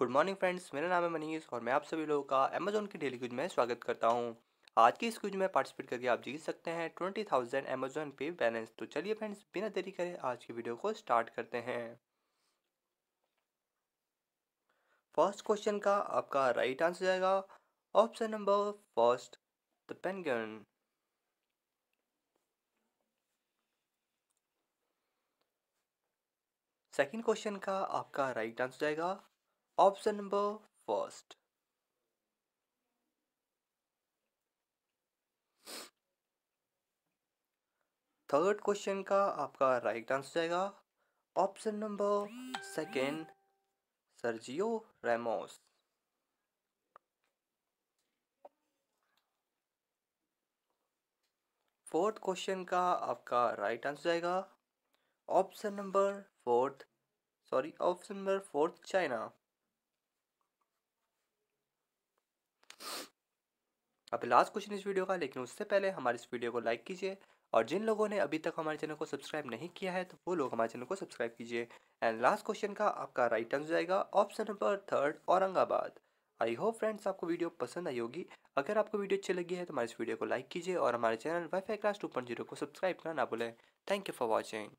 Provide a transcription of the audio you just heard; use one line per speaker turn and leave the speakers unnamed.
good morning friends मेरा नाम है मनीष और मैं आप सभी लोगों का अमेजोन की डेली क्यूज में स्वागत करता हूँ आज की इस क्यूज में पार्टिसिपेट करके आप जीत सकते हैं twenty thousand Amazon pay balance तो चलिए फ्रेंड्स बिना देरी करें आज की वीडियो को स्टार्ट करते हैं फर्स्ट क्वेश्चन का आपका राइट आंसर जाएगा option number first the penguin second question का आपका राइट आंसर जाएगा option number first third question का आपका राइट आंसर जाएगा option number second Sergio Ramos fourth question का आपका राइट आंसर जाएगा option number fourth sorry option number fourth China अभी लास्ट क्वेश्चन इस वीडियो का लेकिन उससे पहले हमारे इस वीडियो को लाइक कीजिए और जिन लोगों ने अभी तक हमारे चैनल को सब्सक्राइब नहीं किया है तो वो लोग हमारे चैनल को सब्सक्राइब कीजिए एंड लास्ट क्वेश्चन का आपका राइट आंसर जाएगा option number third Aurangabad I hope friends आपको वीडियो पसंद आई होगी अगर आपको वीडियो अच्छी लगी है तो हमारे इस वीडियो को लाइक कीजिए और हमारे channel wifi class two point zero को सब्सक्राइब करना ना भूलें थैंक यू फॉर वॉचिंग